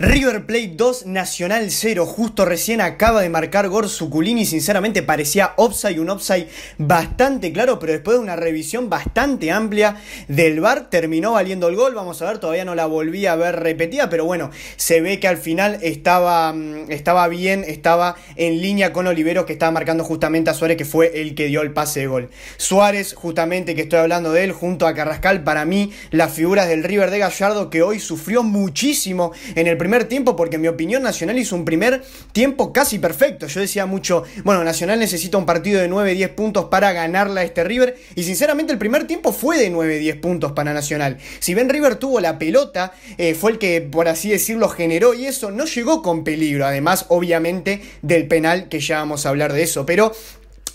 River Plate 2, Nacional 0. Justo recién acaba de marcar Gor Suculini. Sinceramente parecía offside, un offside bastante claro, pero después de una revisión bastante amplia del VAR terminó valiendo el gol. Vamos a ver, todavía no la volví a ver repetida, pero bueno, se ve que al final estaba, mm, estaba bien, estaba en línea con Olivero que estaba marcando justamente a Suárez, que fue el que dio el pase de gol. Suárez, justamente que estoy hablando de él, junto a Carrascal, para mí las figuras del River de Gallardo que hoy sufrió muchísimo en el primer tiempo porque en mi opinión Nacional hizo un primer tiempo casi perfecto. Yo decía mucho, bueno, Nacional necesita un partido de 9-10 puntos para ganarla este River y sinceramente el primer tiempo fue de 9-10 puntos para Nacional. Si bien River tuvo la pelota, eh, fue el que por así decirlo generó y eso no llegó con peligro, además obviamente del penal que ya vamos a hablar de eso, pero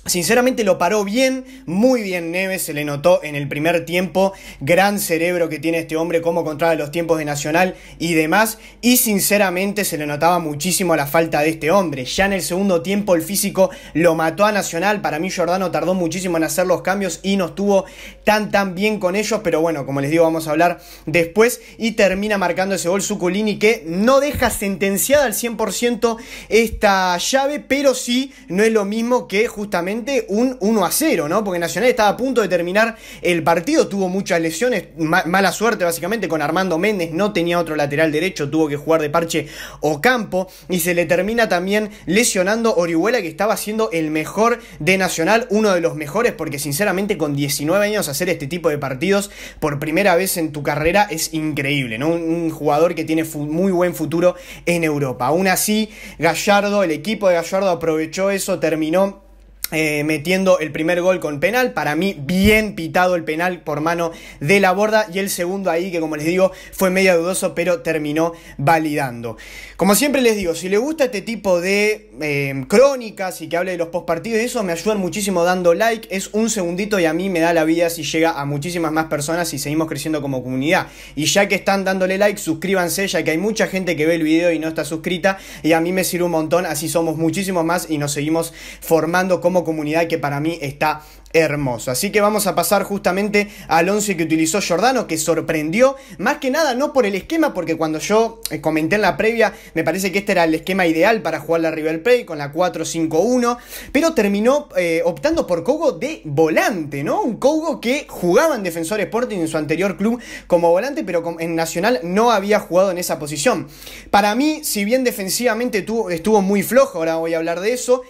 Sinceramente lo paró bien, muy bien Neves, se le notó en el primer tiempo, gran cerebro que tiene este hombre, cómo controla los tiempos de Nacional y demás, y sinceramente se le notaba muchísimo la falta de este hombre. Ya en el segundo tiempo el físico lo mató a Nacional, para mí Jordano tardó muchísimo en hacer los cambios y no estuvo tan tan bien con ellos, pero bueno, como les digo, vamos a hablar después y termina marcando ese gol Suculini que no deja sentenciada al 100% esta llave, pero sí no es lo mismo que justamente un 1 a 0, ¿no? Porque Nacional estaba a punto de terminar el partido, tuvo muchas lesiones, mala suerte básicamente con Armando Méndez, no tenía otro lateral derecho, tuvo que jugar de parche o campo y se le termina también lesionando Orihuela que estaba siendo el mejor de Nacional, uno de los mejores porque sinceramente con 19 años hacer este tipo de partidos por primera vez en tu carrera es increíble, ¿no? Un, un jugador que tiene muy buen futuro en Europa. Aún así, Gallardo, el equipo de Gallardo aprovechó eso, terminó eh, metiendo el primer gol con penal. Para mí, bien pitado el penal por mano de la borda. Y el segundo ahí, que como les digo, fue medio dudoso, pero terminó validando. Como siempre les digo, si les gusta este tipo de eh, crónicas y que hable de los postpartidos y eso, me ayudan muchísimo dando like. Es un segundito y a mí me da la vida si llega a muchísimas más personas y seguimos creciendo como comunidad. Y ya que están dándole like, suscríbanse, ya que hay mucha gente que ve el video y no está suscrita. Y a mí me sirve un montón, así somos muchísimos más y nos seguimos formando como comunidad que para mí está hermoso. Así que vamos a pasar justamente al 11 que utilizó Jordano que sorprendió, más que nada no por el esquema, porque cuando yo eh, comenté en la previa, me parece que este era el esquema ideal para jugar la River Plate con la 4-5-1, pero terminó eh, optando por Kogo de volante, ¿no? Un Kogo que jugaba en Defensor Sporting en su anterior club como volante, pero en Nacional no había jugado en esa posición. Para mí, si bien defensivamente estuvo muy flojo, ahora voy a hablar de eso,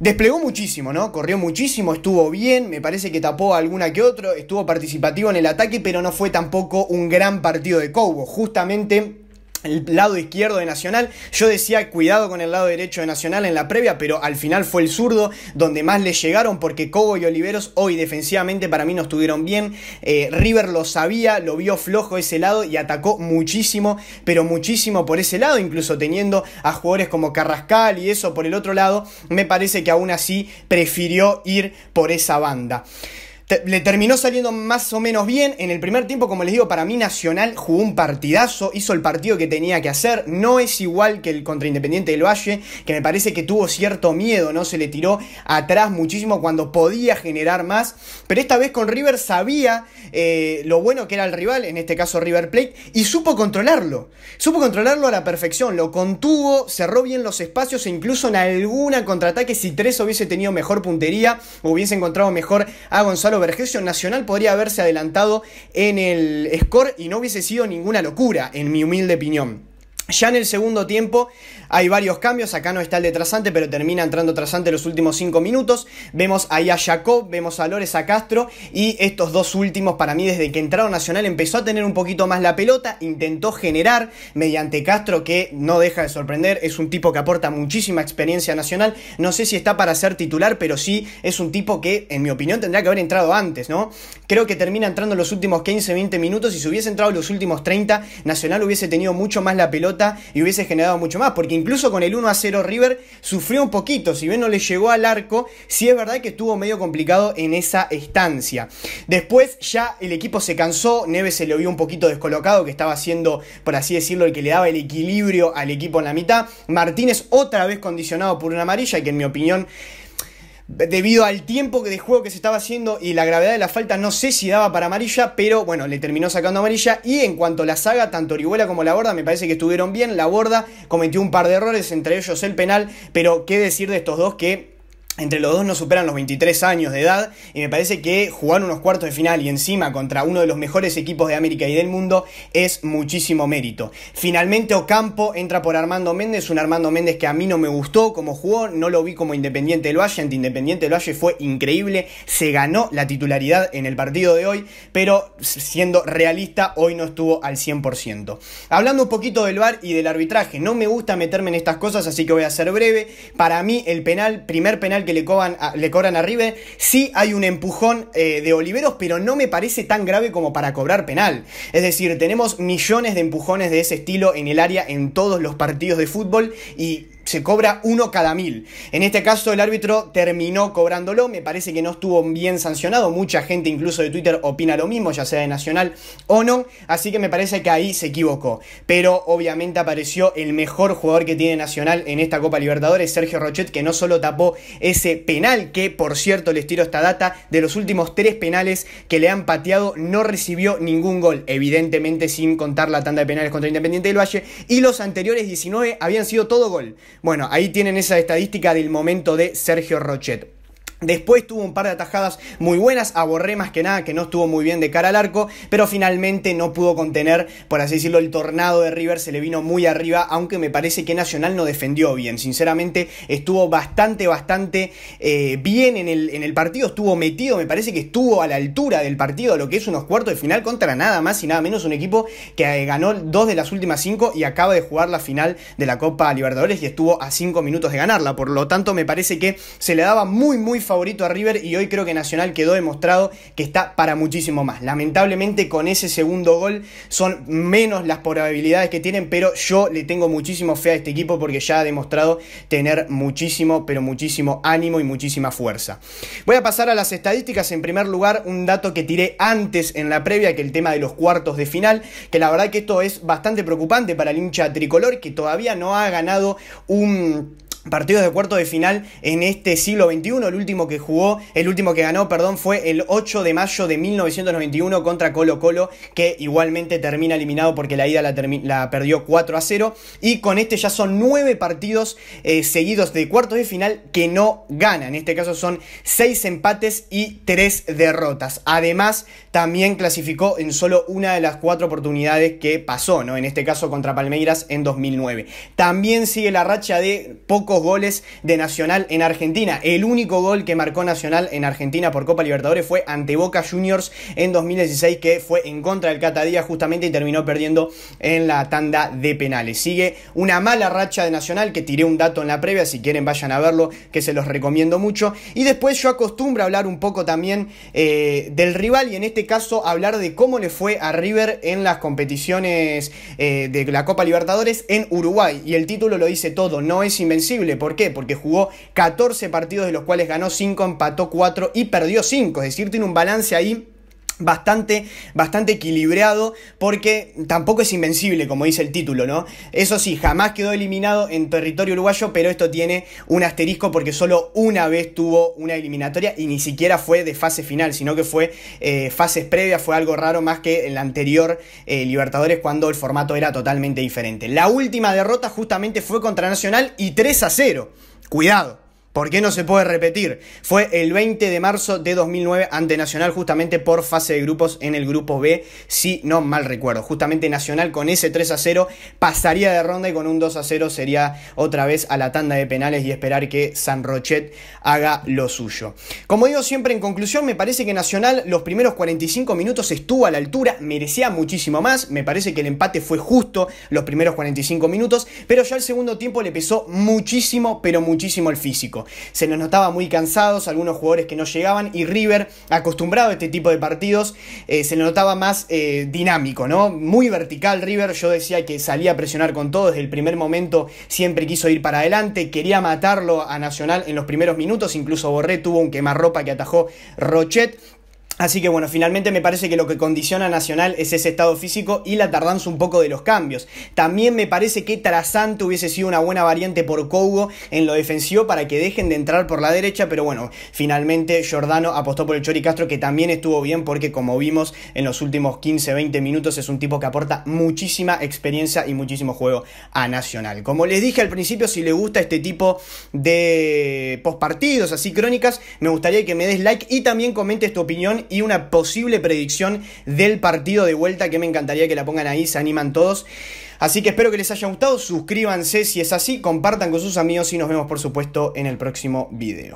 Desplegó muchísimo, ¿no? Corrió muchísimo, estuvo bien, me parece que tapó alguna que otro, estuvo participativo en el ataque, pero no fue tampoco un gran partido de Cobo. Justamente el lado izquierdo de Nacional. Yo decía cuidado con el lado derecho de Nacional en la previa, pero al final fue el zurdo donde más le llegaron porque Cobo y Oliveros hoy defensivamente para mí no estuvieron bien. Eh, River lo sabía, lo vio flojo ese lado y atacó muchísimo, pero muchísimo por ese lado, incluso teniendo a jugadores como Carrascal y eso por el otro lado, me parece que aún así prefirió ir por esa banda le terminó saliendo más o menos bien. En el primer tiempo, como les digo, para mí Nacional jugó un partidazo, hizo el partido que tenía que hacer. No es igual que el contra Independiente del Valle, que me parece que tuvo cierto miedo, ¿no? Se le tiró atrás muchísimo cuando podía generar más. Pero esta vez con River sabía eh, lo bueno que era el rival, en este caso River Plate, y supo controlarlo. Supo controlarlo a la perfección, lo contuvo, cerró bien los espacios e incluso en alguna contraataque, si tres hubiese tenido mejor puntería, o hubiese encontrado mejor a Gonzalo Nacional podría haberse adelantado en el score y no hubiese sido ninguna locura, en mi humilde opinión. Ya en el segundo tiempo hay varios cambios, acá no está el de Trasante, pero termina entrando Trasante los últimos 5 minutos. Vemos ahí a Jacob, vemos a Lores, a Castro y estos dos últimos para mí desde que entraron Nacional empezó a tener un poquito más la pelota, intentó generar mediante Castro que no deja de sorprender, es un tipo que aporta muchísima experiencia nacional, no sé si está para ser titular, pero sí es un tipo que en mi opinión tendría que haber entrado antes, ¿no? Creo que termina entrando los últimos 15-20 minutos y si hubiese entrado los últimos 30, Nacional hubiese tenido mucho más la pelota y hubiese generado mucho más, porque incluso con el 1 a 0 River sufrió un poquito, si bien no le llegó al arco, si es verdad que estuvo medio complicado en esa estancia. Después ya el equipo se cansó, Neves se lo vio un poquito descolocado, que estaba haciendo, por así decirlo, el que le daba el equilibrio al equipo en la mitad. Martínez otra vez condicionado por una amarilla, y que en mi opinión debido al tiempo de juego que se estaba haciendo y la gravedad de la falta, no sé si daba para amarilla, pero bueno, le terminó sacando amarilla. Y en cuanto a la saga, tanto Orihuela como la Borda me parece que estuvieron bien. La Borda cometió un par de errores, entre ellos el penal, pero qué decir de estos dos que entre los dos no superan los 23 años de edad y me parece que jugar unos cuartos de final y encima contra uno de los mejores equipos de América y del mundo es muchísimo mérito. Finalmente Ocampo entra por Armando Méndez, un Armando Méndez que a mí no me gustó como jugó, no lo vi como Independiente del Valle, ante Independiente del Valle fue increíble, se ganó la titularidad en el partido de hoy, pero siendo realista hoy no estuvo al 100%. Hablando un poquito del VAR y del arbitraje, no me gusta meterme en estas cosas, así que voy a ser breve. Para mí el penal, primer penal que le, cobran a Sí hay un empujón eh, de Oliveros, pero no me parece tan grave como para cobrar penal. Es decir, tenemos millones de empujones de ese estilo en el área en todos los partidos de fútbol y se cobra uno cada mil. En este caso el árbitro terminó cobrándolo, me parece que no estuvo bien sancionado, mucha gente incluso de Twitter opina lo mismo, ya sea de Nacional o no, así que me parece que ahí se equivocó. Pero obviamente apareció el mejor jugador que tiene Nacional en esta Copa Libertadores, Sergio Rochet, que no solo tapó ese penal, que por cierto les tiro esta data, de los últimos tres penales que le han pateado no recibió ningún gol, evidentemente sin contar la tanda de penales contra Independiente del Valle, y los anteriores 19 habían sido todo gol. Bueno, ahí tienen esa estadística del momento de Sergio Rochet. Después tuvo un par de atajadas muy buenas, aborré más que nada que no estuvo muy bien de cara al arco, pero finalmente no pudo contener, por así decirlo, el tornado de River, se le vino muy arriba, aunque me parece que Nacional no defendió bien, sinceramente estuvo bastante, bastante eh, bien en el, en el partido, estuvo metido, me parece que estuvo a la altura del partido, lo que es unos cuartos de final contra nada más y nada menos un equipo que eh, ganó dos de las últimas cinco y acaba de jugar la final de la Copa Libertadores y estuvo a cinco minutos de ganarla, por lo tanto me parece que se le daba muy, muy favorito a River y hoy creo que Nacional quedó demostrado que está para muchísimo más. Lamentablemente con ese segundo gol son menos las probabilidades que tienen, pero yo le tengo muchísimo fe a este equipo porque ya ha demostrado tener muchísimo, pero muchísimo ánimo y muchísima fuerza. Voy a pasar a las estadísticas. En primer lugar, un dato que tiré antes en la previa, que el tema de los cuartos de final, que la verdad que esto es bastante preocupante para el hincha tricolor, que todavía no ha ganado un Partidos de cuarto de final en este siglo XXI. El último que jugó, el último que ganó, perdón, fue el 8 de mayo de 1991 contra Colo Colo, que igualmente termina eliminado porque la ida la, perdió 4 a 0. Y con este ya son 9 partidos eh, seguidos de cuartos de final que no gana. En este caso son 6 empates y 3 derrotas. Además, también clasificó en solo una de las 4 oportunidades que pasó, ¿no? En este caso contra Palmeiras en 2009. También sigue la racha de poco goles de Nacional en Argentina. El único gol que marcó Nacional en Argentina por Copa Libertadores fue ante Boca Juniors en 2016, que fue en contra del Catadía justamente y terminó perdiendo en la tanda de penales. Sigue una mala racha de Nacional, que tiré un dato en la previa, si quieren vayan a verlo, que se los recomiendo mucho. Y después yo acostumbro a hablar un poco también eh, del rival y en este caso hablar de cómo le fue a River en las competiciones eh, de la Copa Libertadores en Uruguay. Y el título lo dice todo, no es invencible ¿Por qué? Porque jugó 14 partidos de los cuales ganó 5, empató 4 y perdió 5. Es decir, tiene un balance ahí bastante, bastante equilibrado, porque tampoco es invencible, como dice el título, ¿no? Eso sí, jamás quedó eliminado en territorio uruguayo, pero esto tiene un asterisco porque solo una vez tuvo una eliminatoria y ni siquiera fue de fase final, sino que fue eh, fases previas, fue algo raro más que el anterior eh, Libertadores cuando el formato era totalmente diferente. La última derrota justamente fue contra Nacional y 3 a 0. Cuidado. ¿Por qué no se puede repetir? Fue el 20 de marzo de 2009 ante Nacional justamente por fase de grupos en el grupo B, si no mal recuerdo. Justamente Nacional con ese 3 a 0 pasaría de ronda y con un 2 a 0 sería otra vez a la tanda de penales y esperar que San Rochet haga lo suyo. Como digo siempre en conclusión, me parece que Nacional los primeros 45 minutos estuvo a la altura, merecía muchísimo más, me parece que el empate fue justo los primeros 45 minutos, pero ya el segundo tiempo le pesó muchísimo, pero muchísimo el físico. Se nos notaba muy cansados, algunos jugadores que no llegaban y River, acostumbrado a este tipo de partidos, eh, se le notaba más eh, dinámico, ¿no? Muy vertical River, yo decía que salía a presionar con todo, desde el primer momento siempre quiso ir para adelante, quería matarlo a Nacional en los primeros minutos, incluso Borré tuvo un quemarropa que atajó Rochet. Así que bueno, finalmente me parece que lo que condiciona a Nacional es ese estado físico y la tardanza un poco de los cambios. También me parece que Trasante hubiese sido una buena variante por Cougo en lo defensivo para que dejen de entrar por la derecha, pero bueno, finalmente Jordano apostó por el Chori Castro que también estuvo bien porque como vimos en los últimos 15-20 minutos es un tipo que aporta muchísima experiencia y muchísimo juego a Nacional. Como les dije al principio, si le gusta este tipo de postpartidos, así crónicas, me gustaría que me des like y también comentes tu opinión y una posible predicción del partido de vuelta que me encantaría que la pongan ahí, se animan todos. Así que espero que les haya gustado, suscríbanse si es así, compartan con sus amigos y nos vemos por supuesto en el próximo video.